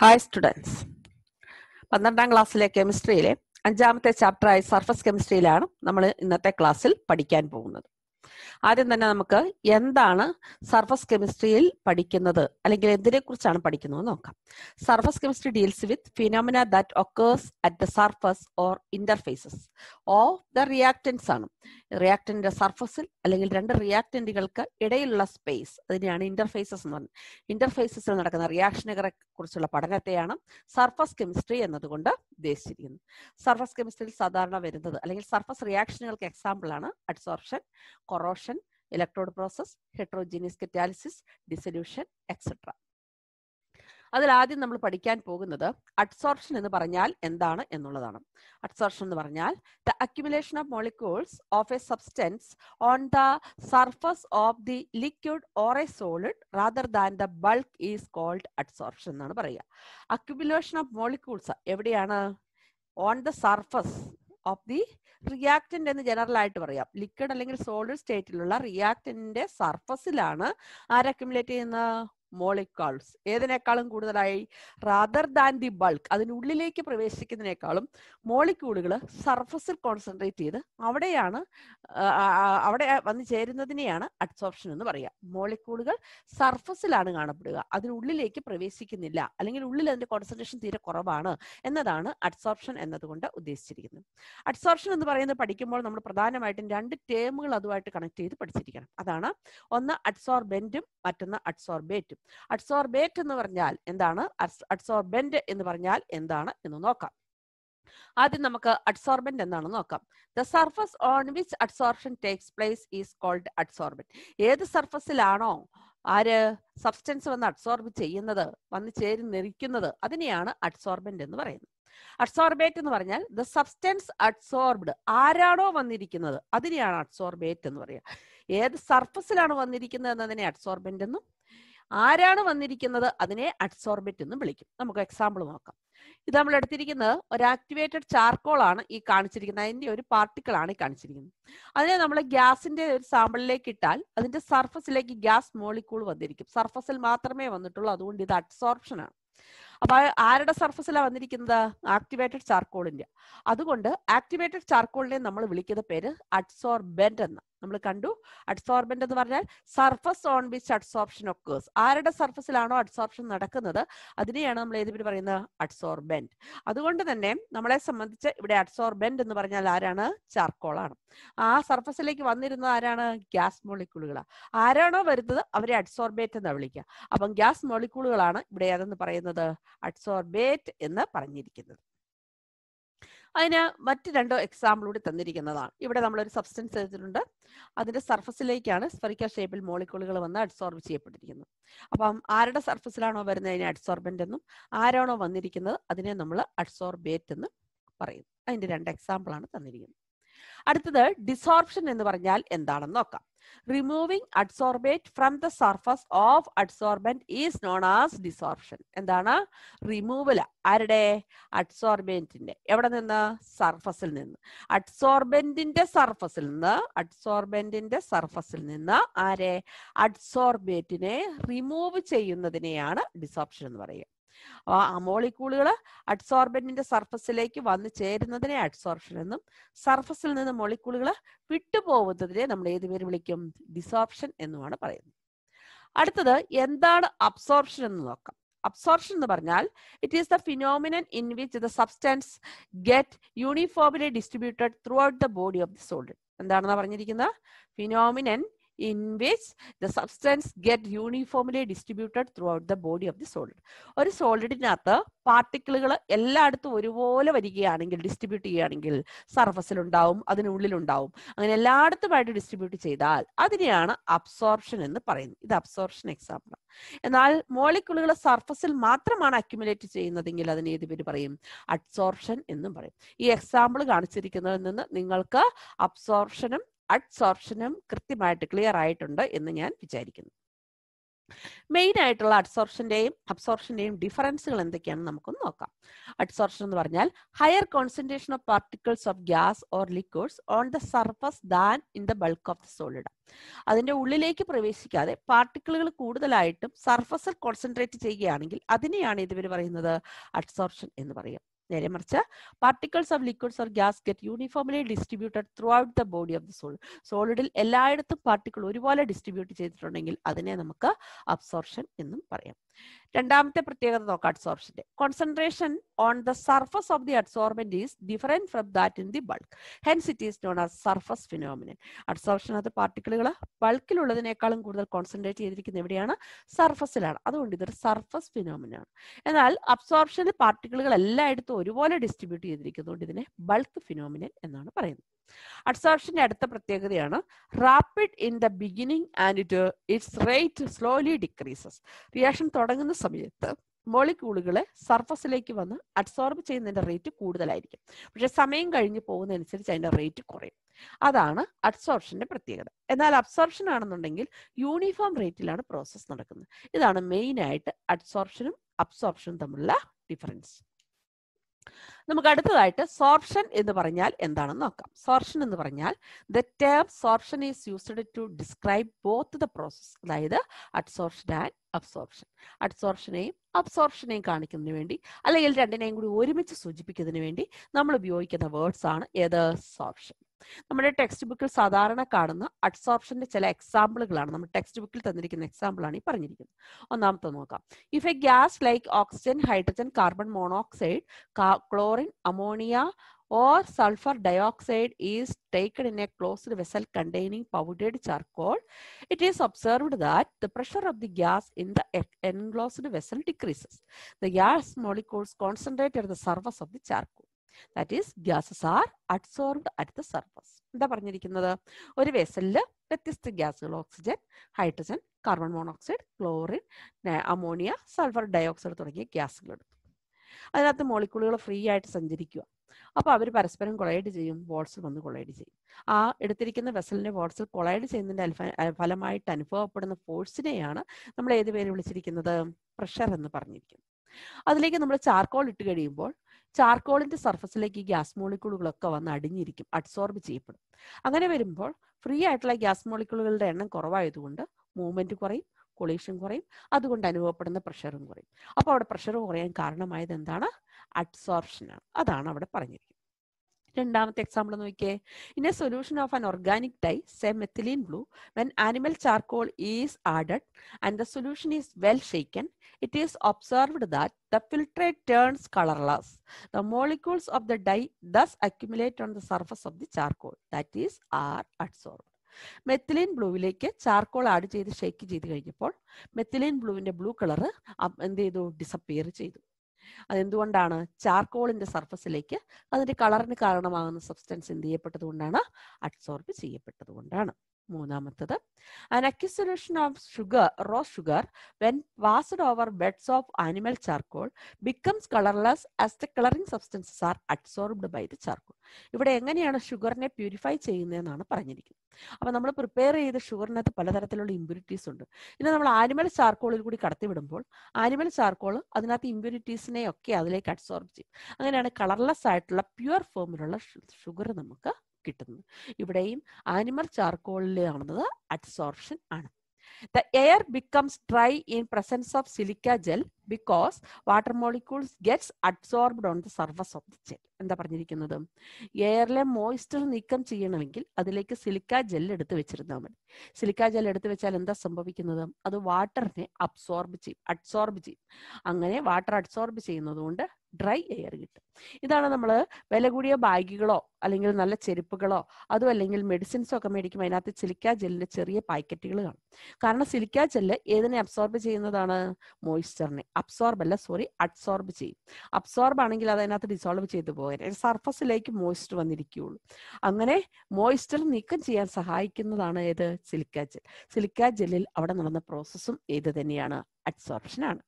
Hi students പന്ത്രണ്ടാം ക്ലാസ്സിലെ കെമിസ്ട്രിയിലെ അഞ്ചാമത്തെ ചാപ്റ്ററായ സർഫസ് കെമിസ്ട്രിയിലാണ് നമ്മൾ ഇന്നത്തെ ക്ലാസ്സിൽ പഠിക്കാൻ പോകുന്നത് ആദ്യം തന്നെ നമുക്ക് എന്താണ് സർഫസ് കെമിസ്ട്രിയിൽ പഠിക്കുന്നത് അല്ലെങ്കിൽ എന്തിനെ കുറിച്ചാണ് പഠിക്കുന്നത് നോക്കാം surface chemistry deals with phenomena that occurs at the surface or interfaces of the reactants ആണ് റിയാക്ടന്റിന്റെ സർഫസിൽ അല്ലെങ്കിൽ രണ്ട് റിയാക്ടന്റുകൾക്ക് ഇടയിലുള്ള സ്പേസ് അതിനെയാണ് ഇന്റർഫേസസ് എന്ന് പറയുന്നത് ഇന്റർഫേസസിൽ നടക്കുന്ന റിയാക്ഷനുകളെ കുറിച്ചുള്ള പഠനത്തെയാണ് സർഫസ് കെമിസ്ട്രി എന്നതുകൊണ്ട് ഉദ്ദേശിച്ചിരിക്കുന്നത് സർഫസ് കെമിസ്ട്രിയിൽ സാധാരണ വരുന്നത് അല്ലെങ്കിൽ സർഫസ് റിയാക്ഷനുകൾക്ക് ആണ് adsorption corrosion, electrode process heterogeneous catalysis, dissolution, etc. അതിൽ ആദ്യം നമ്മൾ പഠിക്കാൻ പോകുന്നത് അഡ്സോർപ്ഷൻ എന്ന് പറഞ്ഞാൽ എന്താണ് എന്നുള്ളതാണ് അഡ്സോർപ്ഷൻ എന്ന് പറഞ്ഞാൽ the accumulation of molecules of a substance on the surface of the liquid or a solid rather than the bulk is called adsorption എന്നാണ് പറയുക അക്യുമുലേഷൻ ഓഫ് മോളിക്യൂൾസ് എവിടെയാണ് on the surface of the reactant എന്ന് general ആയിട്ട് പറയാം liquid അല്ലെങ്കിൽ solid സ്റ്റേറ്റിലുള്ള റിയാക്റ്റന്റിന്റെ സർഫസിലാണ് ആരക്യുമുലേറ്റ് ചെയ്യുന്ന ചെയ്യുന്നത് molecules ഏതിനേക്കാളും കൂടുതലായി റാദർ ദാൻ ദി ബൾക്ക് അതിനുള്ളിലേക്ക് പ്രവേശിക്കുന്നതിനേക്കാളും മോളിക്യൂളുകൾ സർഫസിൽ കോൺസെൻട്രേറ്റ് ചെയ്ത് അവിടെയാണ് അവിടെ വന്ന് ചേരുന്നതിനെയാണ് അഡ്സോപ്ഷൻ എന്ന് പറയുക മോളിക്യൂളുകൾ സർഫസിലാണ് കാണപ്പെടുക അതിനുള്ളിലേക്ക് പ്രവേശിക്കുന്നില്ല അല്ലെങ്കിൽ ഉള്ളിൽ അതിന്റെ കോൺസെൻട്രേഷൻ തീരെ കുറവാണ് എന്നതാണ് അഡ്സോപ്ഷൻ എന്നതുകൊണ്ട് ഉദ്ദേശിച്ചിരിക്കുന്നത് അഡ്സോപ്ഷൻ എന്ന് പറയുന്നത് പഠിക്കുമ്പോൾ നമ്മൾ പ്രധാനമായിട്ടും രണ്ട് ടേമുകൾ അതുമായിട്ട് കണക്ട് ചെയ്ത് പഠിച്ചിരിക്കണം അതാണ് ഒന്ന് അഡ്സോർബെന്റും മറ്റൊന്ന് അഡ്സോർബേറ്റും അഡ്സോർബേറ്റ് എന്ന് പറഞ്ഞാൽ എന്താണ് അഡ്സോർബെന്റ് എന്ന് പറഞ്ഞാൽ എന്താണ് എന്ന് നോക്കാം ആദ്യം നമുക്ക് അഡ്സോർബന്റ് എന്താണെന്ന് നോക്കാം the surface on which adsorption takes place is called adsorbent ഏത് സർഫസിലാണോ ആര് സബ്സ്റ്റൻസ് വന്ന് അഡ്സോർബ് ചെയ്യുന്നത് വന്ന് ചേരുന്നിരിക്കുന്നത് അതിനെയാണ് അഡ്സോർബന്റ് എന്ന് പറയുന്നത് അഡ്സോർബേറ്റ് എന്ന് പറഞ്ഞാൽ ദ സബ്സ്റ്റൻസ് അഡ്സോർബ്ഡ് ആരാണോ വന്നിരിക്കുന്നത് അതിനെയാണ് അഡ്സോർബേറ്റ് എന്ന് പറയുക ഏത് സർഫസിലാണ് വന്നിരിക്കുന്നത് എന്നതിനെ അഡ്സോർബന്റ് എന്നും ആരാണ് വന്നിരിക്കുന്നത് അതിനെ അഡ്സോർബിറ്റ് എന്ന് വിളിക്കും നമുക്ക് എക്സാമ്പിൾ നോക്കാം ഇത് നമ്മൾ എടുത്തിരിക്കുന്നത് ഒരു ആക്ടിവേറ്റഡ് ചാർക്കോൾ ആണ് ഈ കാണിച്ചിരിക്കുന്നത് അതിന്റെ ഒരു പാർട്ടിക്കിൾ ആണ് ഈ കാണിച്ചിരിക്കുന്നത് അതിനെ നമ്മൾ ഗ്യാസിന്റെ ഒരു സാമ്പിളിലേക്ക് ഇട്ടാൽ അതിന്റെ സർഫസിലേക്ക് ഗ്യാസ് മോളിക്കൂൾ വന്നിരിക്കും സർഫസിൽ മാത്രമേ വന്നിട്ടുള്ളൂ അതുകൊണ്ട് ഇത് അഡ്സോർപ്ഷൻ ആണ് അപ്പൊ ആരുടെ സർഫസിലാണ് വന്നിരിക്കുന്നത് ആക്ടിവേറ്റഡ് ചാർക്കോളിന്റെ അതുകൊണ്ട് ആക്ടിവേറ്റഡ് ചാർക്കോളിനെ നമ്മൾ വിളിക്കുന്ന പേര് അഡ്സോർബെന്റ് എന്നാണ് നമ്മൾ കണ്ടു അഡ്സോർബന്റ് എന്ന് പറഞ്ഞാൽ surface on which adsorption occurs ആരുടെ സർഫസിലാണോ അഡ്സോർപ്ഷൻ നടക്കുന്നത് അതിനെയാണ് നമ്മൾ ഏത് പേര് പറയുന്നത് അഡ്സോർബന്റ് അതുകൊണ്ട് തന്നെ നമ്മളെ സംബന്ധിച്ച് ഇവിടെ അഡ്സോർബന്റ് എന്ന് പറഞ്ഞാൽ ആരാണ് ചാർക്കോളാണ് ആ സർഫസിലേക്ക് വന്നിരുന്നത് ആരാണ് ഗ്യാസ് മോളിക്കൂളുകളാണ് ആരാണോ വരുന്നത് അവരെ അഡ്സോർബേറ്റ് എന്ന് വിളിക്കുക അപ്പം ഗ്യാസ് മോളിക്കൂളുകളാണ് ഇവിടെ ഏതെന്ന് പറയുന്നത് അഡ്സോർബേറ്റ് എന്ന് പറഞ്ഞിരിക്കുന്നത് അതിന് മറ്റ് രണ്ടോ എക്സാമ്പിൾ കൂടി തന്നിരിക്കുന്നതാണ് ഇവിടെ നമ്മൾ ഒരു സബ്സ്റ്റൻസ് എടുത്തിട്ടുണ്ട് അതിന്റെ സർഫസിലേക്കാണ് സ്ഫറിക്ക ഷേപ്പിൽ മോളിക്കുളുകൾ വന്ന് അഡ്സോർബ് ചെയ്യപ്പെട്ടിരിക്കുന്നത് അപ്പം ആരുടെ സർഫസിലാണോ വരുന്നത് അതിനെ അഡ്സോർബൻ്റ് എന്നും ആരാണോ വന്നിരിക്കുന്നത് അതിനെ നമ്മൾ അഡ്സോർബേറ്റ് എന്ന് പറയും അതിന്റെ രണ്ട് ആണ് തന്നിരിക്കുന്നത് അടുത്തത് ഡിസോർപ്ഷൻ എന്ന് പറഞ്ഞാൽ എന്താണെന്ന് നോക്കാം removing adsorbate from the surface of adsorbent is known as desorption എന്താണ് റിമൂവൽ ആരുടെ അഡ്സോർബേറ്റിന്റെ എവിടെ നിന്ന് സർഫസിൽ നിന്ന് അഡ്സോർബൻറ്റിന്റെ സർഫസിൽ നിന്ന് അഡ്സോർബൻറ്റിന്റെ സർഫസിൽ നിന്ന് ആരെ അഡ്സോർബേറ്റിനെ റിമൂവ് ചെയ്യുന്നതിനെയാണ് ഡിസോപ്ഷൻ എന്ന് പറയുക ആ മോളിക്കൂളുകൾ അഡ്സോർബന്റിന്റെ സർഫസിലേക്ക് വന്നു ചേരുന്നതിനെ അഡ്സോർപ്ഷൻ എന്നും സർഫസിൽ നിന്ന് മോളിക്കൂളുകൾ വിട്ടുപോകുന്നതിനെ നമ്മൾ ഏത് പേര് വിളിക്കും ഡിസോർപ്ഷൻ എന്നുമാണ് പറയുന്നത് അടുത്തത് എന്താണ് അബ്സോർപ്ഷൻ എന്ന് നോക്കാം അബ്സോർപ്ഷൻ എന്ന് പറഞ്ഞാൽ it is the phenomenon in which the substance get uniformly distributed throughout the body of the solid എന്താണെന്ന് പറഞ്ഞിരിക്കുന്നത് phenomenon in which the substance get uniformly distributed throughout the body of the solid. ഒരു സോളിഡിനകത്ത് പാർട്ടിക്കിളുകൾ എല്ലായിടത്തും ഒരുപോലെ വരികയാണെങ്കിൽ distribute ചെയ്യുകയാണെങ്കിൽ സർഫസിലുണ്ടാവും അതിനുള്ളിലുണ്ടാവും അങ്ങനെ എല്ലായിടത്തുമായിട്ട് distribute ചെയ്താൽ അതിനെയാണ് അബ്സോർപ്ഷൻ എന്ന് പറയുന്നത് ഇത് അബ്സോർപ്ഷൻ എക്സാമ്പിൾ എന്നാൽ മോളിക്കുളുകൾ സർഫസിൽ മാത്രമാണ് അക്യുമുലേറ്റ് ചെയ്യുന്നതെങ്കിൽ അതിന് ഏത് പേര് പറയും അഡ്സോർപ്ഷൻ എന്നും പറയും ഈ എക്സാമ്പിൾ കാണിച്ചിരിക്കുന്നതിൽ നിന്ന് നിങ്ങൾക്ക് അബ്സോർപ്ഷനും അഡ്സോർപ്ഷനും കൃത്യമായിട്ട് ക്ലിയർ ആയിട്ടുണ്ട് എന്ന് ഞാൻ വിചാരിക്കുന്നു മെയിൻ ആയിട്ടുള്ള അഡ്സോർപ്ഷന്റെയും അബ്സോർപ്ഷന്റെയും ഡിഫറൻസുകൾ എന്തൊക്കെയാണെന്ന് നമുക്കൊന്ന് നോക്കാം അഡ്സോർപ്ഷൻ എന്ന് പറഞ്ഞാൽ higher concentration of particles of gas or liquids on the surface than in the bulk of the solid അതിന്റെ ഉള്ളിലേക്ക് പ്രവേശിക്കാതെ പാർട്ടിക്കിളുകൾ കൂടുതലായിട്ടും സർഫസിൽ കോൺസെൻട്രേറ്റ് ചെയ്യുകയാണെങ്കിൽ അതിനെയാണ് ഇതുവരെ പറയുന്നത് അഡ്സോർപ്ഷൻ എന്ന് പറയും നേരെ മറിച്ച് particles of liquids or gas get uniformly distributed throughout the body of the solid സോളിഡിൽ എല്ലായിടത്തും പാർട്ടിക്കിൾ ഒരുപോലെ ഡിസ്ട്രിബ്യൂട്ട് ചെയ്തിട്ടുണ്ടെങ്കിൽ അതിനെ നമുക്ക് അബ്സോർഷൻ എന്നും പറയാം രണ്ടാമത്തെ പ്രത്യേകത നോക്കാം അഡ്സോർപ്ഷന്റെ concentration on the surface of the adsorbent is different from that in the bulk hence it is known as surface phenomenon അത് പാർട്ടിക്കിളുകൾ ബൾക്കിലുള്ളതിനേക്കാളും കൂടുതൽ കോൺസെൻട്രേറ്റ് ചെയ്തിരിക്കുന്നത് എവിടെയാണ് സർഫസിലാണ് അതുകൊണ്ട് ഇതൊരു സർഫസ് ഫിനോമിനാണ് എന്നാൽ അബ്സോർപ്ഷനിൽ പാർട്ടിക്കിളുകൾ എല്ലായിടത്തും ഒരുപോലെ ഡിസ്ട്രിബ്യൂട്ട് ചെയ്തിരിക്കുന്നതുകൊണ്ട് ഇതിനെ ബൾക്ക് ഫിനോമിനൻ എന്നാണ് പറയുന്നത് അഡ്സോർപ്ഷൻ്റെ അടുത്ത പ്രത്യേകതയാണ് rapid in the beginning and it its rate slowly decreases reaction തുടങ്ങുന്ന സമയത്ത് മോളിക്യൂളുകളെ സർഫസിലേക്ക് വന്ന് അബ്സോർബ് ചെയ്യുന്നതിൻ്റെ റേറ്റ് കൂടുതലായിരിക്കും പക്ഷേ സമയം കഴിഞ്ഞ് പോകുന്നതനുസരിച്ച് അതിൻ്റെ റേറ്റ് കുറയും അതാണ് അഡ്സോർപ്ഷൻ്റെ പ്രത്യേകത എന്നാൽ അബ്സോർപ്ഷൻ ആണെന്നുണ്ടെങ്കിൽ യൂണിഫോം റേറ്റിലാണ് പ്രോസസ്സ് നടക്കുന്നത് ഇതാണ് മെയിനായിട്ട് അബ്സോർപ്ഷനും അബ്സോർപ്ഷനും തമ്മിലുള്ള ഡിഫറൻസ് നമുക്ക് അടുത്തതായിട്ട് സോർപ്ഷൻ എന്ന് പറഞ്ഞാൽ എന്താണെന്ന് നോക്കാം സോർപ്ഷൻ എന്ന് പറഞ്ഞാൽ the term sorption is used to describe both the process അതായത് അഡ്സോർപ്ഷൻ ആൻഡ് അബ്സോർപ്ഷൻ അഡ്സോർപ്ഷനെയും അബ്സോർപ്ഷനെയും കാണിക്കുന്നതിന് വേണ്ടി അല്ലെങ്കിൽ രണ്ടിനെയും കൂടി ഒരുമിച്ച് സൂചിപ്പിക്കുന്നതിന് വേണ്ടി നമ്മൾ ഉപയോഗിക്കുന്ന വേർഡ്സ് ആണ് ഏത് സോർപ്ഷൻ നമ്മുടെ ടെക്സ്റ്റ് ബുക്കിൽ സാധാരണ കാണുന്ന അഡ്സോർപ്ഷന്റെ ചില എക്സാമ്പിളുകളാണ് നമ്മുടെ ടെക്സ്റ്റ് ബുക്കിൽ തന്നിരിക്കുന്ന എക്സാമ്പിൾ ആണ് ഈ പറഞ്ഞിരിക്കുന്നത് ഒന്നാമത്തെ നോക്കാം if a gas like oxygen hydrogen carbon monoxide chlorine ammonia or sulphur dioxide is taken in a closed vessel containing powdered charcoal it is observed that the pressure of the gas in the enclosed vessel decreases the gas molecules concentrate the surface of the charcoal that is gases are adsorbed at the surface എന്താ പറഞ്ഞിരിക്കുന്നത് ഒരു വെസലിൽ വ്യത്യസ്ത ഗ്യാസുകൾ oxygen hydrogen carbon monoxide chlorine ammonia sulphur dioxide തുടങ്ങിയ ഗ്യാസുകൾ എടുത്തു അതിനകത്ത് മോളിക്കുളുകൾ ഫ്രീ ആയിട്ട് സഞ്ചരിക്കുക അപ്പൊ അവർ പരസ്പരം കൊളൈഡ് ചെയ്യും വോട്ട്സ് വന്ന് കൊളൈഡ് ചെയ്യും ആ എടുത്തിരിക്കുന്ന വെസലിന്റെ വോട്ട്സിൽ കൊളൈഡ് ചെയ്യുന്നതിന്റെ ഫലമായിട്ട് അനുഭവപ്പെടുന്ന ഫോഴ്സിനെയാണ് നമ്മൾ ഏത് പേര് വിളിച്ചിരിക്കുന്നത് പ്രഷർ എന്ന് പറഞ്ഞിരിക്കുന്നത് അതിലേക്ക് നമ്മൾ ചാർക്കോൾ ഇട്ട് കഴിയുമ്പോൾ ചാർക്കോളിന്റെ സർഫസിലേക്ക് ഈ ഗ്യാസ് മോളിക്കൂളുകളൊക്കെ വന്ന് അടിഞ്ഞിരിക്കും അഡ്സോർബ് ചെയ്യപ്പെടും അങ്ങനെ വരുമ്പോൾ ഫ്രീ ആയിട്ടുള്ള ഗ്യാസ് മോളിക്കൂളുകളുടെ എണ്ണം കുറവായതുകൊണ്ട് മൂവ്മെന്റ് കുറയും കൊളീഷൻ കുറയും അതുകൊണ്ട് അനുഭവപ്പെടുന്ന പ്രഷറും കുറയും അപ്പോൾ അവിടെ പ്രഷർ കുറയാൻ കാരണമായത് എന്താണ് അഡ്സോർപ്ഷനാണ് അതാണ് അവിടെ പറഞ്ഞിരിക്കുന്നത് രണ്ടാമത്തെ എക്സാമ്പിൾ നോക്കിയേ in a solution of an organic dye say methylene blue when animal charcoal is added and the solution is well shaken it is observed that the filtrate turns colourless the molecules of the dye thus accumulate on the surface of the charcoal that is are adsorbed. Methylene ബ്ലൂവിലേക്ക് charcoal add ചെയ്ത് shake ചെയ്ത് കഴിഞ്ഞപ്പോൾ methylene ബ്ലൂവിന്റെ blue colour എന്ത് ചെയ്തു disappear ചെയ്തു അതെന്തുകൊണ്ടാണ് ചാർക്കോളിന്റെ സർഫസിലേക്ക് അതിന്റെ കളറിന് കാരണമാകുന്ന സബ്സ്റ്റൻസ് എന്ത് ചെയ്യപ്പെട്ടതുകൊണ്ടാണ് അബ്സോർബ് ചെയ്യപ്പെട്ടതുകൊണ്ടാണ് മൂന്നാമത്തത് an of sugar raw sugar when passed over beds of animal charcoal becomes colourless as the colouring substances are absorbed by the charcoal ഇവിടെ എങ്ങനെയാണ് ഷുഗറിനെ പ്യൂരിഫൈ ചെയ്യുന്നതെന്നാണ് പറഞ്ഞിരിക്കുന്നത് അപ്പോൾ നമ്മൾ പ്രിപ്പയർ ചെയ്ത ഷുഗറിനകത്ത് പലതരത്തിലുള്ള ഇമ്പ്യൂരിറ്റീസ് ഉണ്ട് ഇനി നമ്മൾ ആനിമൽ ചാർക്കോളിൽ കൂടി കടത്തിവിടുമ്പോൾ ആനിമൽ ചാർക്കോൾ അതിനകത്ത് ഇമ്പ്യൂരിറ്റീസിനെ ഒക്കെ അതിലേക്ക് അബ്സോർബ് ചെയ്യും അങ്ങനെയാണ് കളർലെസ് ആയിട്ടുള്ള പ്യുവർ ഫോമിലുള്ള ഷുഗർ നമുക്ക് കിട്ടുന്നത് ഇവിടെയും ആനിമൽ ചാർക്കോളിലാണത് അബ്സോർപ്ഷൻ ആണ് the air becomes dry in presence of silica gel because water molecules gets absorbed on the surface of the gel എന്താ പറഞ്ഞിരിക്കുന്നത് എയറിലെ മോയിസ്ചർ നീക്കം ചെയ്യണമെങ്കിൽ അതിലേക്ക് സിലിക്ക ജെൽ എടുത്ത് വെച്ചിരുന്നാൽ മതി സിലിക്ക ജെൽ എടുത്ത് വെച്ചാൽ എന്താ സംഭവിക്കുന്നത് അത് വാട്ടറിനെ അബ്സോർബ് ചെയ്യും അബ്സോർബ് ചെയ്യും അങ്ങനെ വാട്ടർ അബ്സോർബ് ചെയ്യുന്നത് കൊണ്ട് ഡ്രൈ എയർ കിട്ടും ഇതാണ് നമ്മൾ വില കൂടിയ ബാഗുകളോ അല്ലെങ്കിൽ നല്ല ചെരുപ്പുകളോ അതും അല്ലെങ്കിൽ മെഡിസിൻസോ ഒക്കെ മേടിക്കുമ്പോൾ അതിനകത്ത് സിലിക്ക ജെല്ലിന്റെ ചെറിയ പാക്കറ്റുകൾ കാണും കാരണം സിലിക്ക ജെല്ല് ഏതിനെ അബ്സോർബ് ചെയ്യുന്നതാണ് മോയിസ്ചറിനെ അബ്സോർബ് അല്ല സോറി അബ്സോർബ് ചെയ്യും അബ്സോർബ് ആണെങ്കിൽ അതിനകത്ത് ഡിസോൾവ് ചെയ്തു പോകാൻ സർഫസിലേക്ക് മോയിസ്റ്റർ വന്നിരിക്കുകയുള്ളൂ അങ്ങനെ മോയിസ്റ്റർ നീക്കം ചെയ്യാൻ സഹായിക്കുന്നതാണ് ഏത് സിലിക്ക ജെൽ സിലിക്ക ജെല്ലിൽ അവിടെ നടന്ന പ്രോസസ്സും ഏത് തന്നെയാണ് അബ്സോർപ്ഷൻ ആണ്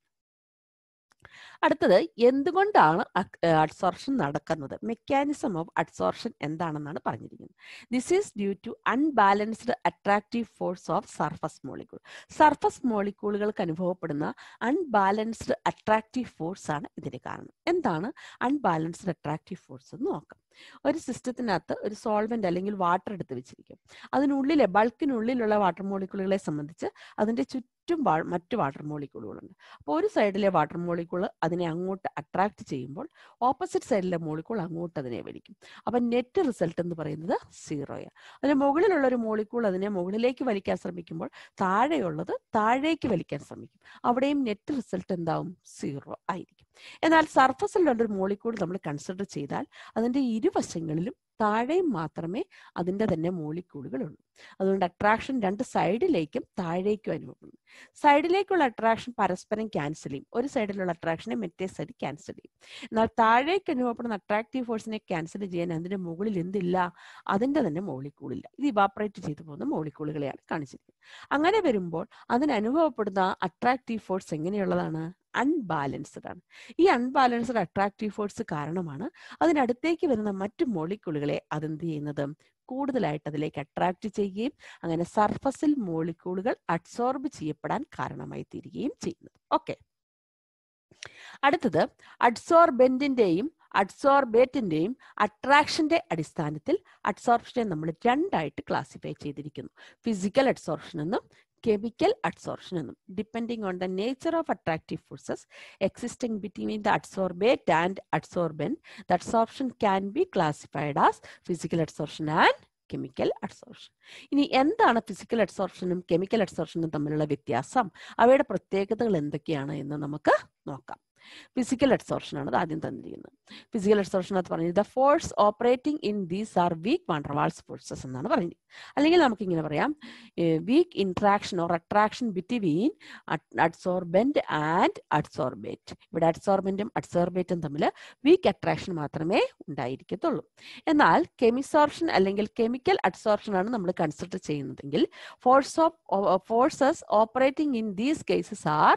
അടുത്തത് എന്തുകൊണ്ടാണ് അഡ്സോർഷൻ നടക്കുന്നത് മെക്കാനിസം ഓഫ് അഡ്സോർഷൻ എന്താണെന്നാണ് പറഞ്ഞിരിക്കുന്നത് this is due to unbalanced attractive force of surface molecule surface മോളിക്യൂളുകൾക്ക് അനുഭവപ്പെടുന്ന അൺബാലൻസ്ഡ് അട്രാക്റ്റീവ് ഫോഴ്സ് ആണ് ഇതിന് കാരണം എന്താണ് അൺബാലൻസ്ഡ് അട്രാക്റ്റീവ് ഫോഴ്സ് എന്ന് നോക്കാം ഒരു സിസ്റ്റത്തിനകത്ത് ഒരു സോൾവെന്റ് അല്ലെങ്കിൽ വാട്ടർ എടുത്ത് വെച്ചിരിക്കും അതിനുള്ളിലെ ബൾക്കിനുള്ളിലുള്ള വാട്ടർ മോളിക്യൂളുകളെ സംബന്ധിച്ച് അതിന്റെ ചുറ്റും ചുറ്റും വാ മറ്റ് വാട്ടർ മോളിക്കൂളുകളുണ്ട് അപ്പോൾ ഒരു സൈഡിലെ വാട്ടർ മോളിക്കൂൾ അതിനെ അങ്ങോട്ട് അട്രാക്ട് ചെയ്യുമ്പോൾ ഓപ്പോസിറ്റ് സൈഡിലെ മോളിക്കൂൾ അങ്ങോട്ട് അതിനെ വലിക്കും അപ്പം നെറ്റ് റിസൾട്ട് എന്ന് പറയുന്നത് സീറോയാണ് അതിന് മുകളിലുള്ള ഒരു മോളിക്കൂൾ അതിനെ മുകളിലേക്ക് വലിക്കാൻ ശ്രമിക്കുമ്പോൾ താഴെയുള്ളത് താഴേക്ക് വലിക്കാൻ ശ്രമിക്കും അവിടെയും നെറ്റ് റിസൾട്ട് എന്താവും സീറോ ആയിരിക്കും എന്നാൽ സർഫസിലുള്ള ഒരു മോളിക്കൂൾ നമ്മൾ കൺസിഡർ ചെയ്താൽ അതിൻ്റെ ഇരുവശങ്ങളിലും താഴെയും മാത്രമേ അതിൻ്റെ തന്നെ മോളിക്കൂളുകൾ ഉള്ളൂ അതുകൊണ്ട് അട്രാക്ഷൻ രണ്ട് സൈഡിലേക്കും താഴേക്കും അനുഭവപ്പെടുന്നു സൈഡിലേക്കുള്ള അട്രാക്ഷൻ പരസ്പരം ക്യാൻസൽ ചെയ്യും ഒരു സൈഡിലുള്ള അട്രാക്ഷനെ മറ്റേ സൈഡ് ക്യാൻസൽ ചെയ്യും എന്നാൽ താഴേക്ക് അനുഭവപ്പെടുന്ന അട്രാക്റ്റീവ് ഫോഴ്സിനെ ക്യാൻസൽ ചെയ്യാൻ അതിൻ്റെ മുകളിൽ എന്തില്ല അതിൻ്റെ തന്നെ മോളിക്കൂളില്ല ഇത് ഇവാപ്പറേറ്റ് ചെയ്തു പോകുന്ന മോളിക്കൂളുകളെയാണ് കാണിച്ചിരിക്കുന്നത് അങ്ങനെ വരുമ്പോൾ അതിനനുഭവപ്പെടുന്ന അട്രാക്റ്റീവ് ഫോഴ്സ് എങ്ങനെയുള്ളതാണ് അൺബാലൻസ്ഡ് ആണ് ഈ അൺബാലൻസ്ഡ് അട്രാക്റ്റീവ് ഫോഴ്സ് കാരണമാണ് അതിനടുത്തേക്ക് വരുന്ന മറ്റു മോളിക്യൂളുകളെ അതെന്ത് ചെയ്യുന്നത് കൂടുതലായിട്ട് അതിലേക്ക് അട്രാക്റ്റ് ചെയ്യുകയും അങ്ങനെ സർഫസിൽ മോളിക്യൂളുകൾ അബ്സോർബ് ചെയ്യപ്പെടാൻ കാരണമായി തീരുകയും ചെയ്യുന്നത് ഓക്കെ അടുത്തത് അഡ്സോർബെന്റിന്റെയും അഡ്സോർബേറ്റിന്റെയും അട്രാക്ഷന്റെ അടിസ്ഥാനത്തിൽ അഡ്സോർപ്ഷനെ നമ്മൾ രണ്ടായിട്ട് ക്ലാസിഫൈ ചെയ്തിരിക്കുന്നു ഫിസിക്കൽ അഡ്സോർപ്ഷൻ എന്നും chemical adsorption depending on the nature of attractive forces existing between the adsorbate and adsorbent the adsorption can be classified as physical adsorption and chemical adsorption ഇനി എന്താണ് ഫിസിക്കൽ അഡ്സോർഷനും കെമിക്കൽ അഡ്സോർഷനും തമ്മിലുള്ള വ്യത്യാസം അവയുടെ പ്രത്യേകതകൾ എന്തൊക്കെയാണ് എന്ന് നമുക്ക് നോക്കാം ഫിസിക്കൽ അബ്സോർഷൻ ആണ് ആദ്യം തന്നിരിക്കുന്നത് ഫിസിക്കൽ എന്ന് പറഞ്ഞു the force operating in these are weak Van der Waals forces എന്നാണ് പറഞ്ഞത് അല്ലെങ്കിൽ നമുക്ക് ഇങ്ങനെ പറയാം weak interaction or attraction between adsorbent and adsorbate ഇവിടെ അഡ്സോർബൻറ്റും അഡ്സോർബേറ്റും തമ്മിൽ വീക്ക് അട്രാക്ഷൻ മാത്രമേ ഉണ്ടായിരിക്കത്തുള്ളൂ എന്നാൽ കെമിസോർഷൻ അല്ലെങ്കിൽ കെമിക്കൽ അഡ്സോർഷൻ ആണ് നമ്മൾ കൺസിഡർ ചെയ്യുന്നതെങ്കിൽ force of forces operating in these cases are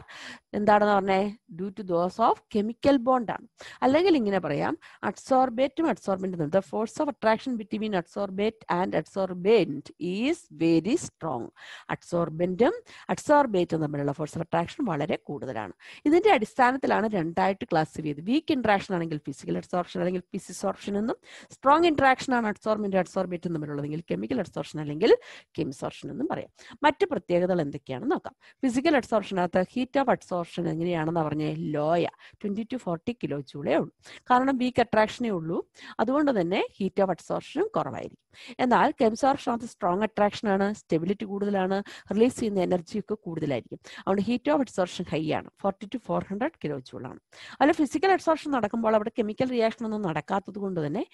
എന്താണെന്ന് പറഞ്ഞേ due to those force of chemical ബോണ്ടാണ് അല്ലെങ്കിൽ ഇങ്ങനെ പറയാം അഡ്സോർബേറ്റും അഡ്സോർബൻറ്റും the force of attraction between adsorbate and adsorbate is very strong അഡ്സോർബൻറ്റും അഡ്സോർബേറ്റും തമ്മിലുള്ള ഫോഴ്സ് ഓഫ് അട്രാക്ഷൻ വളരെ കൂടുതലാണ് ഇതിന്റെ അടിസ്ഥാനത്തിലാണ് രണ്ടായിട്ട് ക്ലാസ് ചെയ്ത് വീക്ക് ഇൻട്രാക്ഷൻ ആണെങ്കിൽ ഫിസിക്കൽ അഡ്സോർപ്ഷൻ അല്ലെങ്കിൽ ഫിസിസോർപ്ഷൻ എന്നും സ്ട്രോങ് ഇൻട്രാക്ഷൻ ആണ് അഡ്സോർബൻറ്റ് അഡ്സോർബേറ്റും തമ്മിലുള്ളതെങ്കിൽ കെമിക്കൽ അഡ്സോർപ്ഷൻ അല്ലെങ്കിൽ കെമിസോർപ്ഷൻ എന്നും പറയാം മറ്റ് പ്രത്യേകതകൾ എന്തൊക്കെയാണെന്ന് നോക്കാം ഫിസിക്കൽ അഡ്സോർഷനകത്ത് ഹീറ്റ് ഓഫ് അഡ്സോർപ്ഷൻ എങ്ങനെയാണെന്ന് പറഞ്ഞാൽ ലോ കുറയാ ട്വന്റി ടു ഫോർട്ടി കിലോ ജൂളേ ഉള്ളൂ കാരണം വീക്ക് അട്രാക്ഷനേ ഉള്ളൂ അതുകൊണ്ട് തന്നെ ഹീറ്റ് ഓഫ് അബ്സോർഷനും കുറവായിരിക്കും എന്നാൽ കെംസോർഷൻ അത് സ്ട്രോങ് അട്രാക്ഷൻ ആണ് സ്റ്റെബിലിറ്റി കൂടുതലാണ് റിലീസ് ചെയ്യുന്ന എനർജി ഒക്കെ കൂടുതലായിരിക്കും അതുകൊണ്ട് ഹീറ്റ് ഓഫ് അബ്സോർഷൻ ഹൈ ആണ് forty to four hundred kilo ജൂളാണ് അല്ല ഫിസിക്കൽ അബ്സോർഷൻ നടക്കുമ്പോൾ അവിടെ കെമിക്കൽ റിയാക്ഷൻ ഒന്നും നടക്കാത്തത് കൊണ്ട് തന്നെ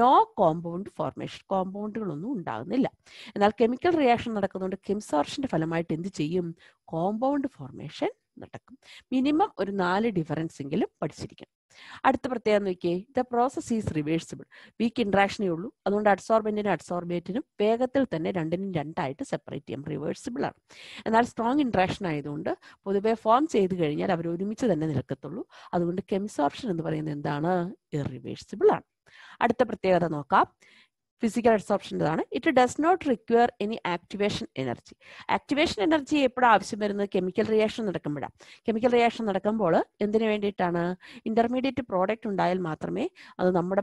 നോ കോമ്പൗണ്ട് ഫോർമേഷൻ കോമ്പൗണ്ടുകളൊന്നും ഉണ്ടാകുന്നില്ല എന്നാൽ കെമിക്കൽ റിയാക്ഷൻ നടക്കുന്നതുകൊണ്ട് കെംസോർഷന്റെ ഫലമായിട്ട് എന്ത് ചെയ്യും കോമ്പൗണ്ട് ഫോർമേഷൻ നടക്കും മിനിമം ഒരു നാല് ഡിഫറൻസ് എങ്കിലും പഠിച്ചിരിക്കണം അടുത്ത പ്രത്യേകം നോക്കിയേ the process is reversible weak ഇൻട്രാക്ഷനേ ഉള്ളൂ അതുകൊണ്ട് അഡ്സോർബൻറ്റിനും അഡ്സോർബേറ്റിനും വേഗത്തിൽ തന്നെ രണ്ടിനും രണ്ടായിട്ട് സെപ്പറേറ്റ് ചെയ്യാം റിവേഴ്സിബിൾ ആണ് എന്നാൽ സ്ട്രോങ് ഇൻട്രാക്ഷൻ ആയതുകൊണ്ട് പൊതുവെ ഫോം ചെയ്ത് കഴിഞ്ഞാൽ അവർ ഒരുമിച്ച് തന്നെ നിൽക്കത്തുള്ളൂ അതുകൊണ്ട് കെമിസോപ്ഷൻ എന്ന് പറയുന്നത് എന്താണ് ഇറിവേഴ്സിബിൾ ആണ് അടുത്ത പ്രത്യേകത നോക്കാം ഫിസിക്കൽ അഡ്സോപ്ഷൻ്റെതാണ് it does not require any activation energy activation energy എപ്പോഴും ആവശ്യം വരുന്നത് കെമിക്കൽ റിയാക്ഷൻ നടക്കുമ്പോഴാണ് കെമിക്കൽ റിയാക്ഷൻ നടക്കുമ്പോൾ എന്തിനു വേണ്ടിയിട്ടാണ് ഇന്റർമീഡിയറ്റ് പ്രോഡക്റ്റ് ഉണ്ടായാൽ മാത്രമേ അത് നമ്മുടെ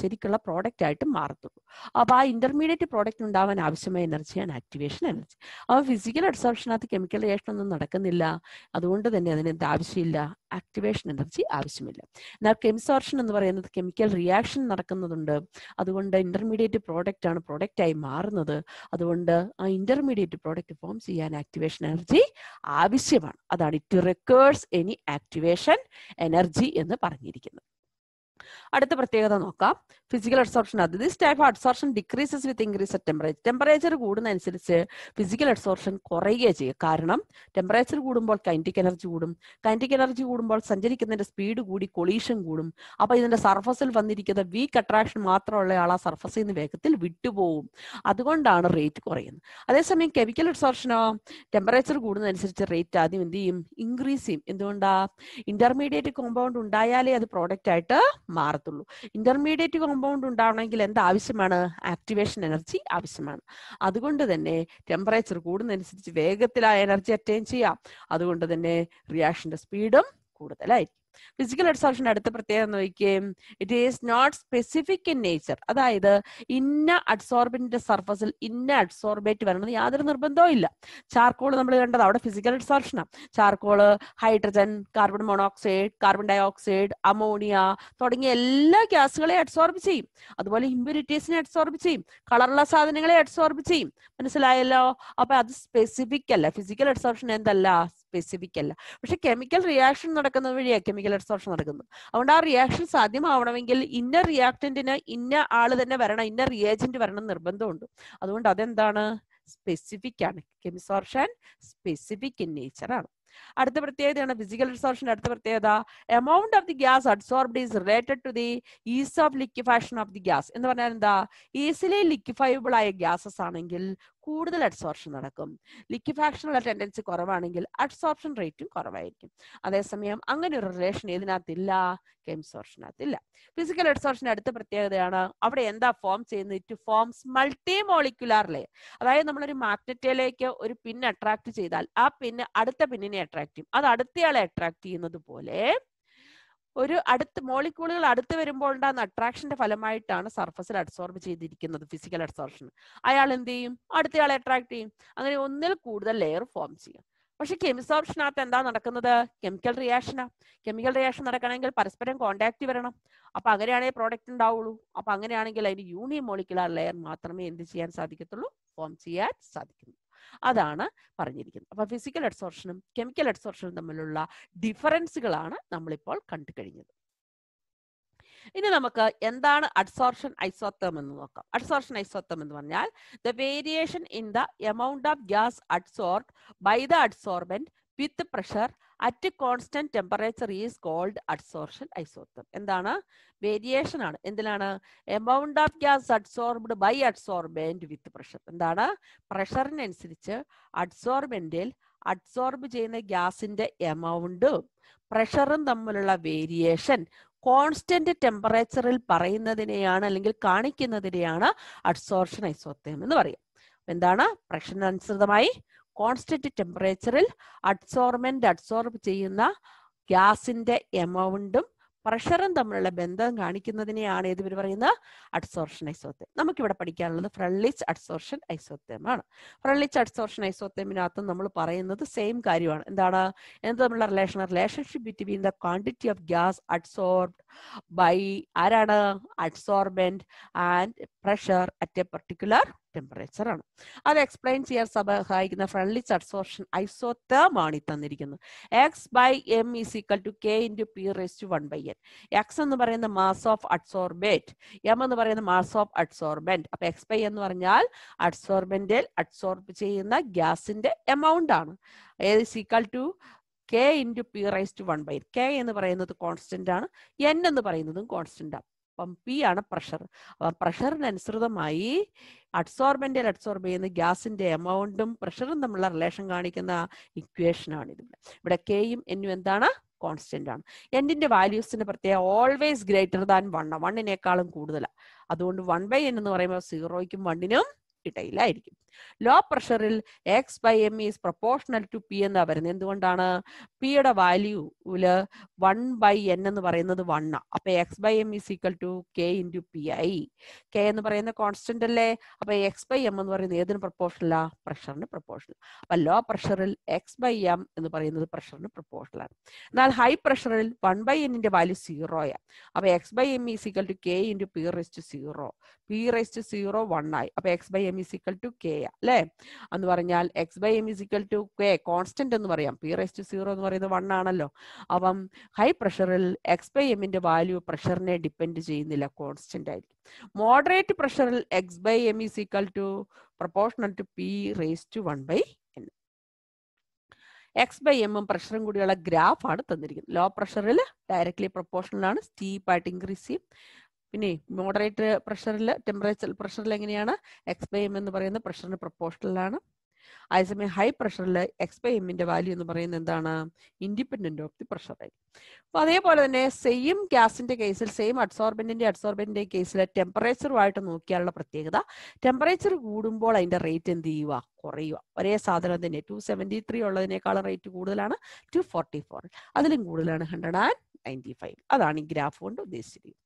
ശരിക്കുള്ള പ്രോഡക്റ്റ് ആയിട്ട് മാറത്തുള്ളൂ അപ്പോൾ ആ ഇന്റർമീഡിയറ്റ് പ്രോഡക്റ്റ് ഉണ്ടാവാൻ ആവശ്യമായ എനർജിയാണ് ആക്ടിവേഷൻ എനർജി അപ്പോൾ ഫിസിക്കൽ അഡ്സോപ്ഷനകത്ത് കെമിക്കൽ റിയാക്ഷൻ ഒന്നും നടക്കുന്നില്ല അതുകൊണ്ട് തന്നെ അതിന് എന്ത് ആവശ്യമില്ല ആക്ടിവേഷൻ എനർജി ആവശ്യമില്ല എന്നാൽ കെമിസോർഷൻ എന്ന് പറയുന്നത് കെമിക്കൽ റിയാക്ഷൻ നടക്കുന്നതുണ്ട് അതുകൊണ്ട് ഇന്റർമീഡിയറ്റ് ഇന്റർമീഡിയറ്റ് പ്രോഡക്റ്റ് ആണ് പ്രോഡക്റ്റ് ആയി മാറുന്നത് അതുകൊണ്ട് ആ ഇന്റർമീഡിയറ്റ് പ്രോഡക്റ്റ് ഫോം ചെയ്യാൻ ആക്ടിവേഷൻ എനർജി ആവശ്യമാണ് അതാണ് it requires any activation energy എന്ന് പറഞ്ഞിരിക്കുന്നത് അടുത്ത പ്രത്യേകത നോക്കാം ഫിസിക്കൽ അബ്സോർപ്ഷൻ അത് this type absorption decreases with increase temperature temperature കൂടുന്നതനുസരിച്ച് ഫിസിക്കൽ അബ്സോർപ്ഷൻ കുറയുകയാണ് ചെയ്യുക കാരണം ടെമ്പറേച്ചർ കൂടുമ്പോൾ കൈൻറ്റിക് എനർജി കൂടും കൈൻറ്റിക് എനർജി കൂടുമ്പോൾ സഞ്ചരിക്കുന്നതിന്റെ സ്പീഡ് കൂടി കൊളീഷൻ കൂടും അപ്പൊ ഇതിന്റെ സർഫസിൽ വന്നിരിക്കുന്ന വീക്ക് അട്രാക്ഷൻ മാത്രമുള്ള ആൾ ആ സർഫസിൽ നിന്ന് വേഗത്തിൽ വിട്ടുപോകും അതുകൊണ്ടാണ് റേറ്റ് കുറയുന്നത് അതേസമയം കെമിക്കൽ അബ്സോർപ്ഷനോ ടെമ്പറേച്ചർ കൂടുന്നതനുസരിച്ച് റേറ്റ് ആദ്യം എന്ത് ചെയ്യും ഇൻക്രീസ് ചെയ്യും എന്തുകൊണ്ടാ ഇന്റർമീഡിയറ്റ് കോമ്പൗണ്ട് ഉണ്ടായാലേ അത് പ്രോഡക്റ്റ് ആയിട്ട് മാറത്തുള്ളൂ ഇന്റർമീഡിയറ്റ് കോമ്പൗണ്ട് ഉണ്ടാവണമെങ്കിൽ എന്ത് ആവശ്യമാണ് ആക്ടിവേഷൻ എനർജി ആവശ്യമാണ് അതുകൊണ്ട് തന്നെ ടെമ്പറേച്ചർ കൂടുന്നതനുസരിച്ച് വേഗത്തിൽ ആ എനർജി അറ്റൈൻ ചെയ്യാം അതുകൊണ്ട് തന്നെ റിയാക്ഷന്റെ സ്പീഡും കൂടുതലായിരിക്കും ഫിസിക്കൽ അബ്സോർപ്ഷൻ അടുത്ത പ്രത്യേകത നോക്കുകയും it is not specific in nature അതായത് ഇന്ന അഡ്സോർബിന്റെ സർഫസിൽ ഇന്ന അഡ്സോർബേറ്റ് വരണമെന്ന് യാതൊരു നിർബന്ധവും ഇല്ല ചാർക്കോൾ നമ്മൾ കണ്ടത് അവിടെ ഫിസിക്കൽ അഡ്സോർപ്ഷനാണ് charcoal hydrogen carbon monoxide carbon dioxide ammonia തുടങ്ങിയ എല്ലാ ഗ്യാസുകളെയും അഡ്സോർബ് ചെയ്യും അതുപോലെ ഇമ്പ്യൂരിറ്റീസിനെ അഡ്സോർബ് ചെയ്യും കളറുള്ള സാധനങ്ങളെ അഡ്സോർബ് ചെയ്യും മനസ്സിലായല്ലോ അപ്പൊ അത് സ്പെസിഫിക് അല്ല ഫിസിക്കൽ അഡ്സോർപ്ഷൻ എന്തല്ല സ്പെസിഫിക് അല്ല പക്ഷെ കെമിക്കൽ റിയാക്ഷൻ നടക്കുന്നത് വഴിയാണ് കെമിക്കൽ അബ്സോർപ്ഷൻ നടക്കുന്നത് അതുകൊണ്ട് ആ റിയാക്ഷൻ സാധ്യമാവണമെങ്കിൽ ഇന്ന റിയാക്ടന്റിന് ഇന്ന ആള് തന്നെ വരണം ഇന്ന റിയേജന്റ് വരണം നിർബന്ധമുണ്ട് അതുകൊണ്ട് അതെന്താണ് സ്പെസിഫിക് ആണ് കെമിസോർഷൻ സ്പെസിഫിക് ഇൻ നേച്ചർ ആണ് അടുത്ത പ്രത്യേകതയാണ് ഫിസിക്കൽ റിസോർഷൻ അടുത്ത പ്രത്യേകത amount of the gas absorbed is related to the ease of liquefaction of the gas എന്ന് പറഞ്ഞാൽ എന്താ ഈസിലി ലിക്വിഫൈബിൾ ആയ ഗ്യാസസ് ആണെങ്കിൽ കൂടുതൽ അഡ്സോർപ്ഷൻ നടക്കും ലിക്വിഫാക്ഷനുള്ള ടെൻഡൻസി കുറവാണെങ്കിൽ അഡ്സോർപ്ഷൻ റേറ്റും കുറവായിരിക്കും അതേസമയം അങ്ങനെ ഒരു റിലേഷൻ ഇതിനകത്തില്ല കെംസോർഷനകത്തില്ല ഫിസിക്കൽ അഡ്സോർഷൻ്റെ അടുത്ത പ്രത്യേകതയാണ് അവിടെ എന്താ ഫോം ചെയ്യുന്നത് it forms multi molecular layer അതായത് നമ്മളൊരു മാഗ്നറ്റിലേക്ക് ഒരു പിന്നെ അട്രാക്ട് ചെയ്താൽ ആ പിന്നെ അടുത്ത പിന്നിനെ അട്രാക്ട് ചെയ്യും അത് അടുത്തയാളെ അട്രാക്ട് ചെയ്യുന്നത് പോലെ ഒരു അടുത്ത് മോളിക്യൂളുകൾ അടുത്ത് വരുമ്പോൾ ഉണ്ടാകുന്ന അട്രാക്ഷന്റെ ഫലമായിട്ടാണ് സർഫസിൽ അഡ്സോർബ് ചെയ്തിരിക്കുന്നത് ഫിസിക്കൽ അഡ്സോർപ്ഷൻ അയാൾ എന്ത് ചെയ്യും അടുത്തയാളെ അട്രാക്ട് ചെയ്യും അങ്ങനെ ഒന്നിൽ കൂടുതൽ ലെയർ ഫോം ചെയ്യും പക്ഷെ കെമിസോപ്ഷനകത്ത് എന്താ നടക്കുന്നത് കെമിക്കൽ റിയാക്ഷനാ കെമിക്കൽ റിയാക്ഷൻ നടക്കണമെങ്കിൽ പരസ്പരം കോണ്ടാക്ട് വരണം അപ്പൊ അങ്ങനെയാണെങ്കിൽ പ്രോഡക്റ്റ് ഉണ്ടാവുള്ളൂ അപ്പൊ അങ്ങനെയാണെങ്കിൽ അതിന് യൂണി മോളിക്കുലർ ലെയർ മാത്രമേ എന്ത് ചെയ്യാൻ സാധിക്കത്തുള്ളൂ ഫോം ചെയ്യാൻ സാധിക്കുന്നു അതാണ് പറഞ്ഞിരിക്കുന്നത് അപ്പോൾ ഫിസിക്കൽ അഡ്സോർഷനും കെമിക്കൽ അഡ്സോർഷനും തമ്മിലുള്ള ഡിഫറൻസുകളാണ് നമ്മളിപ്പോൾ കണ്ടു കഴിഞ്ഞത് ഇനി നമുക്ക് എന്താണ് അഡ്സോർഷൻ ഐസോത്തം എന്ന് നോക്കാം അഡ്സോർഷൻ ഐസോത്തം എന്ന് പറഞ്ഞാൽ the variation in the amount of gas adsorb by the adsorbent with pressure at constant temperature is called adsorption isotherm എന്താണ് വേരിയേഷൻ ആണ് എന്തിനാണ് amount of gas adsorbed by adsorbent with pressure എന്താണ് പ്രഷറിനനുസരിച്ച് അഡ്സോർബെന്റിൽ adsorb ചെയ്യുന്ന ഗ്യാസിന്റെ എമൗണ്ടും പ്രഷറും തമ്മിലുള്ള വേരിയേഷൻ കോൺസ്റ്റന്റ് ടെമ്പറേച്ചറിൽ പറയുന്നതിനെയാണ് അല്ലെങ്കിൽ കാണിക്കുന്നതിനെയാണ് അഡ്സോർഷൻ ഐസോത്തം എന്ന് പറയും എന്താണ് പ്രഷറിനനുസൃതമായി കോൺസ്റ്റന്റ് ടെമ്പറേച്ചറിൽ അഡ്സോർമെന്റ് അഡ്സോർബ് ചെയ്യുന്ന ഗ്യാസിന്റെ എമൗണ്ടും പ്രഷറും തമ്മിലുള്ള ബന്ധം കാണിക്കുന്നതിനെയാണ് ഏത് പേര് പറയുന്നത് അഡ്സോർഷൻ ഐസോത്തേം നമുക്കിവിടെ പഠിക്കാനുള്ളത് ഫ്രള്ളിച്ച് അഡ്സോർഷൻ ഐസോത്തേം ആണ് ഫ്രള്ളിച്ച് അഡ്സോർഷൻ ഐസോത്തേമിനകത്ത് നമ്മൾ പറയുന്നത് സെയിം കാര്യമാണ് എന്താണ് എന്ത് തമ്മിലുള്ള relation relationship between the quantity of gas adsorbed by ആരാണ് adsorbent and pressure at a particular temperature ആണ് അത് എക്സ്പ്ലെയിൻ ചെയ്യാൻ സഹായിക്കുന്ന ഫ്രണ്ട്ലിച്ച് ഐസോ തേം ആണ് ഈ തന്നിരിക്കുന്നത് x by m is equal to k into p raise to one by n x എന്ന് പറയുന്ന മാസ് ഓഫ് അഡ്സോർബേറ്റ് എം എന്ന് പറയുന്ന മാസ് ഓഫ് അഡ്സോർബൻറ്റ് അപ്പൊ എക്സ് ബൈ എന്ന് പറഞ്ഞാൽ അഡ്സോർബൻറ്റിൽ അഡ്സോർബ് ചെയ്യുന്ന ഗ്യാസിന്റെ എമൗണ്ട് ആണ് ഏത് equal to k into p raise to one by k എന്ന് പറയുന്നത് കോൺസ്റ്റന്റ് ആണ് എൻ എന്ന് പറയുന്നതും കോൺസ്റ്റന്റ് ആണ് അപ്പം പി ആണ് പ്രഷർ അപ്പം പ്രഷറിനനുസൃതമായി അഡ്സോർബൻ്റെ അഡ്സോർബ് ചെയ്യുന്ന ഗ്യാസിന്റെ എമൗണ്ടും പ്രഷറും തമ്മിലുള്ള റിലേഷൻ കാണിക്കുന്ന ഇക്വേഷനാണ് ഇതിവിടെ ഇവിടെ കെയും എന്നും എന്താണ് കോൺസ്റ്റന്റ് ആണ് എന്നിന്റെ വാല്യൂസിന്റെ പ്രത്യേകം ഓൾവേസ് ഗ്രേറ്റർ ദാൻ വൺ വണ്ണിനേക്കാളും കൂടുതലാണ് അതുകൊണ്ട് വൺ ബൈ എൻ എന്ന് പറയുമ്പോൾ സീറോയ്ക്കും വണ്ണിനും ഇടയിലായിരിക്കും ലോ പ്രഷറിൽ x by m is proportional to p എന്നാ വരുന്നത് എന്തുകൊണ്ടാണ് പിയുടെ വാല്യൂല് വൺ ബൈ എൻ എന്ന് പറയുന്നത് വൺ ആ അപ്പൊ x by m is equal to k into p I k എന്ന് പറയുന്ന കോൺസ്റ്റന്റ് അല്ലേ അപ്പൊ എക്സ് ബൈ എം എന്ന് പറയുന്നത് ഏതിന് പ്രൊപ്പോർഷനലാ പ്രഷറിന് പ്രൊപ്പോർഷണൽ അപ്പൊ ലോ പ്രഷറിൽ എക്സ് ബൈ എം എന്ന് പറയുന്നത് പ്രഷറിന് ആണ് എന്നാൽ ഹൈ പ്രഷറിൽ വൺ ബൈ എന്നിന്റെ വാല്യൂ സീറോയാ അപ്പൊ x by m is equal to k into p raise to zero p raise to zero one ആയി അപ്പൊ x by m is equal to k പറയാം അല്ലെ എന്ന് പറഞ്ഞാൽ x by m is equal to k constant എന്ന് പറയാം P raise to zero എന്ന് പറയുന്നത് വൺ ആണല്ലോ അപ്പം ഹൈ പ്രഷറിൽ എക്സ് ബൈ എമ്മിന്റെ വാല്യൂ പ്രഷറിനെ ഡിപ്പെൻഡ് ചെയ്യുന്നില്ല കോൺസ്റ്റന്റ് ആയിരിക്കും മോഡറേറ്റ് പ്രഷറിൽ x by m is equal to proportional to p raise to one by n x by എമ്മും പ്രഷറും കൂടിയുള്ള ഗ്രാഫ് ആണ് തന്നിരിക്കുന്നത് ലോ പ്രഷറിൽ ഡയറക്ട്ലി ആണ് സ്റ്റീപ്പായിട്ട് ഇൻക്രീസ് ചെയ്യും പിന്നെ മോഡറേറ്റ് പ്രഷറിൽ ടെമ്പറേച്ചർ പ്രഷറിൽ എങ്ങനെയാണ് എക്സ്പെയിം എന്ന് പറയുന്നത് പ്രഷറിന് പ്രപ്പോർഷണലാണ് അതേസമയം ഹൈ പ്രഷറിൽ എക്സ്പെയിമിന്റെ വാല്യൂ എന്ന് പറയുന്നത് എന്താണ് ഇൻഡിപെൻഡന്റ് ഓഫ് ദി പ്രഷർ ആയി അപ്പൊ അതേപോലെ തന്നെ സെയിം ഗ്യാസിന്റെ കേസിൽ സെയിം അഡ്സോർബന്റിന്റെ അഡ്സോർബന്റിന്റെ കേസിൽ ടെമ്പറേച്ചറുമായിട്ട് നോക്കിയാലുള്ള പ്രത്യേകത ടെമ്പറേച്ചർ കൂടുമ്പോൾ അതിന്റെ റേറ്റ് എന്ത് ചെയ്യുക കുറയുക ഒരേ സാധനം തന്നെ ടു സെവൻറ്റി ത്രീ ഉള്ളതിനേക്കാളും റേറ്റ് കൂടുതലാണ് ടു ഫോർട്ടി ഫോർ അതിലും കൂടുതലാണ് ഹൺഡ്രഡ് ആൻഡ് നയൻറ്റി ഫൈവ് അതാണ് ഈ ഗ്രാഫ് കൊണ്ട് ഉദ്ദേശിച്ചിരിക്കുന്നത്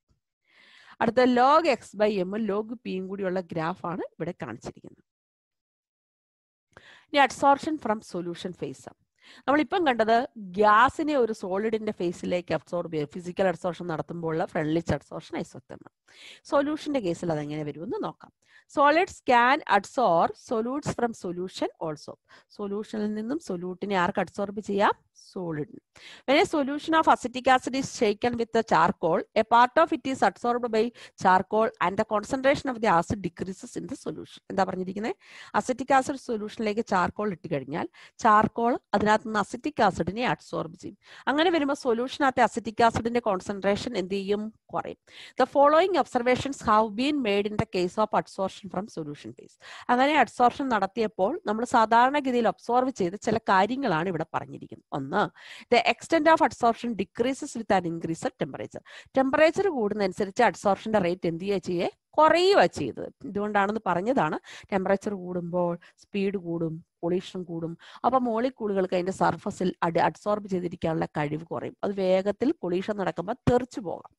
അടുത്ത log x by m log പിയും കൂടിയുള്ള ഗ്രാഫാണ് ഇവിടെ കാണിച്ചിരിക്കുന്നത് ഇനി അബ്സോർപ്ഷൻ ഫ്രം സൊല്യൂഷൻ ഫേസ് നമ്മളിപ്പം കണ്ടത് ഗ്യാസിനെ ഒരു സോളിഡിന്റെ ഫേസിലേക്ക് അബ്സോർബ് ചെയ്യുക ഫിസിക്കൽ അബ്സോർഷൻ നടത്തുമ്പോഴുള്ള ഫ്രണ്ട്ലിച്ച് അബ്സോർഷൻ ഐസോത്തമാണ് സൊല്യൂഷന്റെ കേസിൽ അതെങ്ങനെ വരുമെന്ന് നോക്കാം solids can absorb solutes from solution also സൊല്യൂഷനിൽ നിന്നും സൊല്യൂട്ടിനെ ആർക്ക് അബ്സോർബ് ചെയ്യാം solid When solution of of acid is shaken with with the charcoal, a part of it is adsorbed by charcoal and the concentration of the acid decreases in the എന്താ പറഞ്ഞിരിക്കുന്നത് acetic acid സൊല്യൂഷനിലേക്ക് charcoal ഇട്ട് കഴിഞ്ഞാൽ charcoal അതിനകത്ത് നിന്ന് acetic ആസിഡിനെ absorb ചെയ്യും അങ്ങനെ വരുമ്പോൾ സൊല്യൂഷനകത്തെ acetic ആസിഡിന്റെ concentration എന്ത് ചെയ്യും കുറയും the following observations have been made in the case of adsorption from solution phase അങ്ങനെ അഡ്സോർഷൻ നടത്തിയപ്പോൾ നമ്മൾ സാധാരണഗതിയിൽ ഒബ്സോർവ് ചെയ്ത ചില കാര്യങ്ങളാണ് ഇവിടെ പറഞ്ഞിരിക്കുന്നത് ഒന്ന് ഒന്ന് the extent of adsorption decreases with an increase of temperature temperature കൂടുന്നതനുസരിച്ച് അഡ്സോർപ്ഷന്റെ റേറ്റ് എന്ത് ചെയ്യുക ചെയ്യേ കുറയുക ചെയ്തത് ഇതുകൊണ്ടാണെന്ന് പറഞ്ഞതാണ് ടെമ്പറേച്ചർ കൂടുമ്പോൾ സ്പീഡ് കൂടും പൊള്യൂഷൻ കൂടും അപ്പൊ മോളിക്കൂളുകൾക്ക് അതിന്റെ സർഫസിൽ അഡ് അഡ്സോർബ് ചെയ്തിരിക്കാനുള്ള കഴിവ് കുറയും അത് വേഗത്തിൽ പൊള്യൂഷൻ നടക്കുമ്പോൾ തെറിച്ചു പോകാം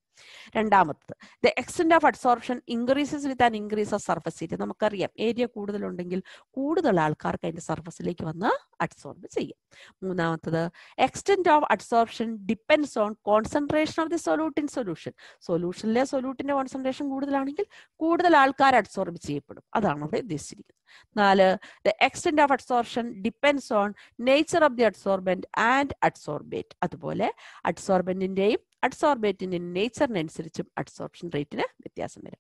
രണ്ടാമത്തത് the extent of adsorption increases with an increase of surface area നമുക്കറിയാം ഏരിയ കൂടുതലുണ്ടെങ്കിൽ കൂടുതൽ ആൾക്കാർക്ക് അതിന്റെ സർഫസിലേക്ക് വന്ന് അഡ്സോർബ് ചെയ്യും മൂന്നാമത്തത് extent of adsorption depends on concentration of the solute in solution സൊല്യൂഷനിലെ സൊല്യൂട്ടിന്റെ കോൺസെൻട്രേഷൻ കൂടുതലാണെങ്കിൽ കൂടുതൽ ആൾക്കാർ അഡ്സോർബ് ചെയ്യപ്പെടും അതാണ് അവിടെ ഉദ്ദേശിച്ചിരിക്കുന്നത് നാല് the extent of adsorption depends on nature of the adsorbent and adsorbate അതുപോലെ അഡ്സോർബൻറ്റിൻ്റെയും അഡ്സോർബേറ്റിന്റെ നേച്ചറിനനുസരിച്ചും അഡ്സോർപ്ഷൻ റേറ്റിന് വ്യത്യാസം വരും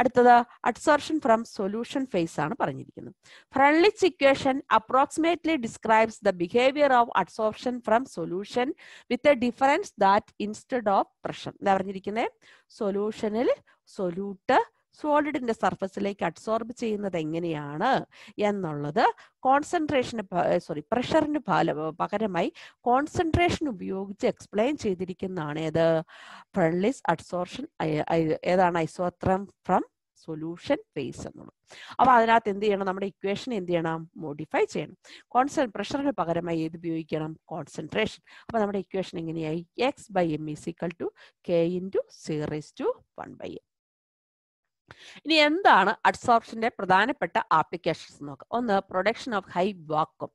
അടുത്തത് അഡ്സോർപ്ഷൻ ഫ്രം സൊല്യൂഷൻ ഫേസ് ആണ് പറഞ്ഞിരിക്കുന്നത് Freundlich equation approximately describes the behaviour of adsorption from solution with a difference that instead of pressure എന്താ പറഞ്ഞിരിക്കുന്നത് സൊല്യൂഷനിൽ സൊല്യൂട്ട് സോളിഡിന്റെ സർഫസിലേക്ക് അബ്സോർബ് ചെയ്യുന്നത് എങ്ങനെയാണ് എന്നുള്ളത് കോൺസെൻട്രേഷന് സോറി പ്രഷറിന് പകരമായി കോൺസെൻട്രേഷൻ ഉപയോഗിച്ച് എക്സ്പ്ലെയിൻ ചെയ്തിരിക്കുന്നതാണ് ഏത് ഫ്രണ്ട്ലിസ് അബ്സോർഷൻ ഏതാണ് ഐസോത്രം ഫ്രം സൊല്യൂഷൻ ഫേസ് എന്നുള്ളത് അപ്പോൾ അതിനകത്ത് എന്ത് ചെയ്യണം നമ്മുടെ ഇക്വേഷൻ എന്ത് ചെയ്യണം മോഡിഫൈ ചെയ്യണം കോൺസെൻ പ്രഷറിന് പകരമായി ഏത് ഉപയോഗിക്കണം കോൺസെൻട്രേഷൻ അപ്പോൾ നമ്മുടെ ഇക്വേഷൻ എങ്ങനെയായി x by m is equal to k to c raise to one by m ഇനി എന്താണ് അഡ്സോർപ്ഷന്റെ പ്രധാനപ്പെട്ട ആപ്ലിക്കേഷൻസ് നോക്കാം ഒന്ന് production of high vacuum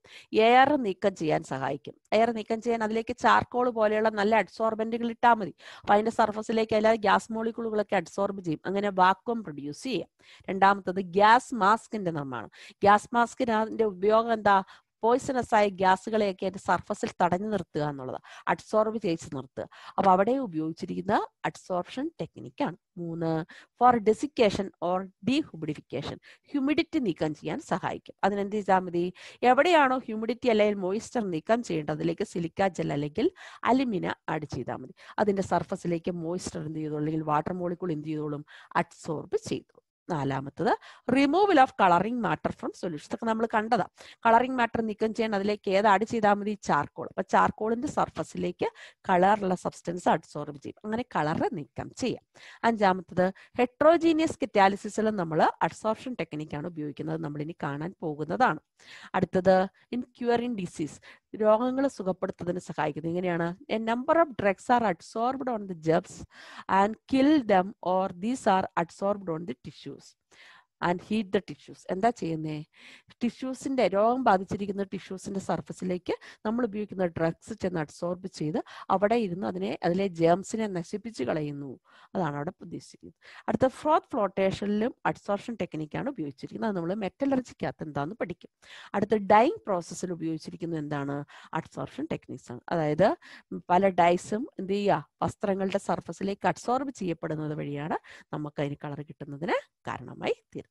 air നീക്കം ചെയ്യാൻ സഹായിക്കും എയർ നീക്കം ചെയ്യാൻ അതിലേക്ക് ചാർക്കോൾ പോലെയുള്ള നല്ല അഡ്സോർബൻറ്റുകൾ ഇട്ടാൽ മതി അപ്പൊ അതിന്റെ സർഫസിലേക്ക് അല്ലാതെ ഗ്യാസ് മോളിക്കുളുകളൊക്കെ അഡ്സോർബ് ചെയ്യും അങ്ങനെ വാക്വം പ്രൊഡ്യൂസ് ചെയ്യാം രണ്ടാമത്തത് ഗ്യാസ് മാസ്കിന്റെ നിർമ്മാണം ഗ്യാസ് അതിന്റെ ഉപയോഗം എന്താ പോയിസണസ് ആയ ഗ്യാസുകളെയൊക്കെ അതിന്റെ സർഫസിൽ തടഞ്ഞു നിർത്തുക എന്നുള്ളത് അഡ്സോർബ് ചെയ്ത് നിർത്തുക അപ്പൊ അവിടെ ഉപയോഗിച്ചിരിക്കുന്ന അഡ്സോർപ്ഷൻ ടെക്നിക്കാണ് മൂന്ന് for desiccation or dehumidification humidity നീക്കം ചെയ്യാൻ സഹായിക്കും അതിനെന്ത് ചെയ്താൽ മതി എവിടെയാണോ ഹ്യൂമിഡിറ്റി അല്ലെങ്കിൽ മോയിസ്ചർ നീക്കം ചെയ്യേണ്ടത് അതിലേക്ക് സിലിക്ക ജെൽ അല്ലെങ്കിൽ അലുമിന ആഡ് ചെയ്താൽ മതി അതിന്റെ സർഫസിലേക്ക് മോയിസ്ചർ എന്ത് ചെയ്തോളും അല്ലെങ്കിൽ വാട്ടർ മോളിക്കൂൾ എന്ത് ചെയ്തോളും അഡ്സോർബ് ചെയ്തോളും നാലാമത്തത് removal of colouring matter from solution ഇതൊക്കെ നമ്മൾ കണ്ടതാ കളറിംഗ് മാറ്റർ നീക്കം ചെയ്യാൻ അതിലേക്ക് ഏത് ആഡ് ചെയ്താൽ മതി ചാർക്കോൾ അപ്പൊ ചാർക്കോളിന്റെ സർഫസിലേക്ക് കളറുള്ള സബ്സ്റ്റൻസ് അഡ്സോർബ് ചെയ്യും അങ്ങനെ കളറ് നീക്കം ചെയ്യാം അഞ്ചാമത്തത് ഹെട്രോജീനിയസ് കിറ്റാലിസിസിൽ നമ്മൾ അഡ്സോർപ്ഷൻ ടെക്നിക്കാണ് ഉപയോഗിക്കുന്നത് നമ്മൾ ഇനി കാണാൻ പോകുന്നതാണ് അടുത്തത് ഇൻക്യൂറിൻ ഡിസീസ് രോഗങ്ങളെ സുഖപ്പെടുത്തുന്നതിന് സഹായിക്കുന്നു ഇങ്ങനെയാണ് a number of drugs are adsorbed on the germs and kill them or these are adsorbed on the tissues and heat the tissues എന്താ ചെയ്യുന്നേ ടിഷ്യൂസിന്റെ രോഗം ബാധിച്ചിരിക്കുന്ന ടിഷ്യൂസിന്റെ സർഫസിലേക്ക് നമ്മൾ ഉപയോഗിക്കുന്ന ഡ്രഗ്സ് ചെന്ന് അബ്സോർബ് ചെയ്ത് അവിടെ ഇരുന്ന് അതിനെ അതിലെ ജേംസിനെ നശിപ്പിച്ച് കളയുന്നു അതാണ് അവിടെ ഉദ്ദേശിക്കുന്നത് അടുത്ത ഫ്രോത്ത് ഫ്ലോട്ടേഷനിലും അഡ്സോർഷൻ ടെക്നിക്കാണ് ഉപയോഗിച്ചിരിക്കുന്നത് അത് നമ്മൾ മെറ്റലർജിക്കകത്ത് എന്താണെന്ന് പഠിക്കും അടുത്ത ഡൈയിങ് പ്രോസസ്സിൽ ഉപയോഗിച്ചിരിക്കുന്നത് എന്താണ് അഡ്സോർഷൻ ടെക്നിക്സ് ആണ് അതായത് പല ഡൈസും എന്ത് ചെയ്യുക വസ്ത്രങ്ങളുടെ സർഫസിലേക്ക് അഡ്സോർബ് ചെയ്യപ്പെടുന്നത് വഴിയാണ് നമുക്ക് അതിന് കളർ കിട്ടുന്നതിന് കാരണമായി തീരുന്നത്